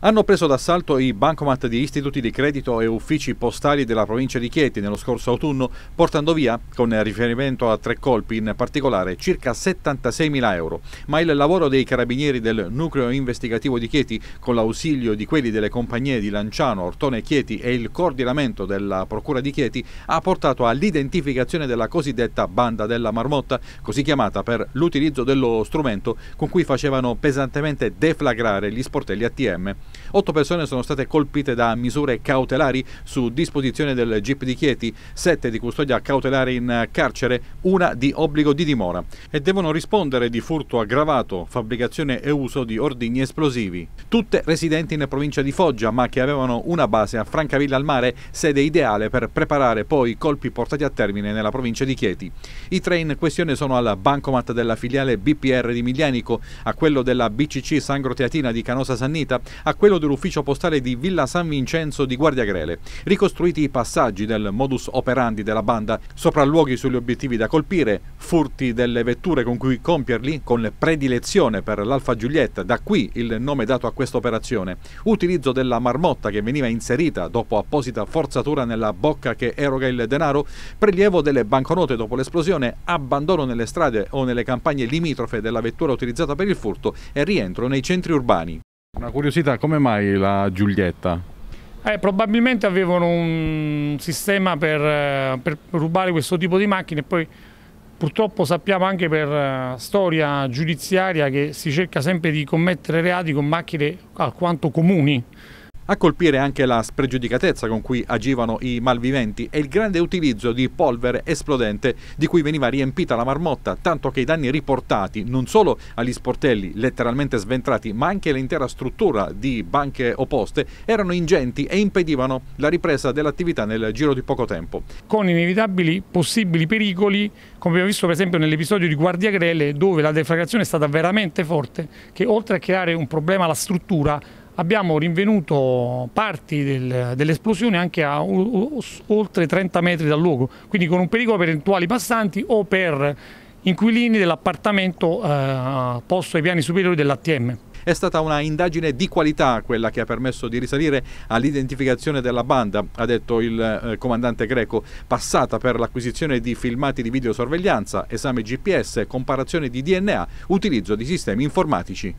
Hanno preso d'assalto i bancomat di istituti di credito e uffici postali della provincia di Chieti nello scorso autunno, portando via, con riferimento a tre colpi in particolare, circa 76.000 euro. Ma il lavoro dei carabinieri del nucleo investigativo di Chieti, con l'ausilio di quelli delle compagnie di Lanciano, Ortone e Chieti e il coordinamento della Procura di Chieti, ha portato all'identificazione della cosiddetta banda della marmotta, così chiamata per l'utilizzo dello strumento con cui facevano pesantemente deflagrare gli sportelli ATM. 8 persone sono state colpite da misure cautelari su disposizione del GIP di Chieti, 7 di custodia cautelare in carcere, una di obbligo di dimora e devono rispondere di furto aggravato, fabbricazione e uso di ordigni esplosivi. Tutte residenti in provincia di Foggia ma che avevano una base a Francavilla al mare, sede ideale per preparare poi colpi portati a termine nella provincia di Chieti. I tre in questione sono al bancomat della filiale BPR di Miglianico, a quello della BCC Sangro Teatina di Canosa Sannita, a quello dell'ufficio postale di Villa San Vincenzo di Guardiagrele, ricostruiti i passaggi del modus operandi della banda, sopralluoghi sugli obiettivi da colpire, furti delle vetture con cui compierli, con predilezione per l'Alfa Giulietta, da qui il nome dato a questa operazione, utilizzo della marmotta che veniva inserita dopo apposita forzatura nella bocca che eroga il denaro, prelievo delle banconote dopo l'esplosione, abbandono nelle strade o nelle campagne limitrofe della vettura utilizzata per il furto e rientro nei centri urbani. Una curiosità, come mai la Giulietta? Eh, probabilmente avevano un sistema per, eh, per, rubare questo tipo di macchine e poi purtroppo sappiamo anche per eh, storia giudiziaria che si cerca sempre di commettere reati con macchine alquanto comuni. A colpire anche la spregiudicatezza con cui agivano i malviventi e il grande utilizzo di polvere esplodente di cui veniva riempita la marmotta, tanto che i danni riportati non solo agli sportelli letteralmente sventrati, ma anche all'intera struttura di banche opposte erano ingenti e impedivano la ripresa dell'attività nel giro di poco tempo. Con inevitabili possibili pericoli, come abbiamo visto per esempio nell'episodio di Guardia Grele, dove la deflagrazione è stata veramente forte, che oltre a creare un problema alla struttura, abbiamo rinvenuto parti del, dell'esplosione anche a o, oltre 30 metri dal luogo, quindi con un pericolo per eventuali passanti o per inquilini dell'appartamento eh, posto ai piani superiori dell'ATM. È stata una indagine di qualità quella che ha permesso di risalire all'identificazione della banda, ha detto il eh, comandante greco, passata per l'acquisizione di filmati di videosorveglianza, esame GPS, comparazione di DNA, utilizzo di sistemi informatici.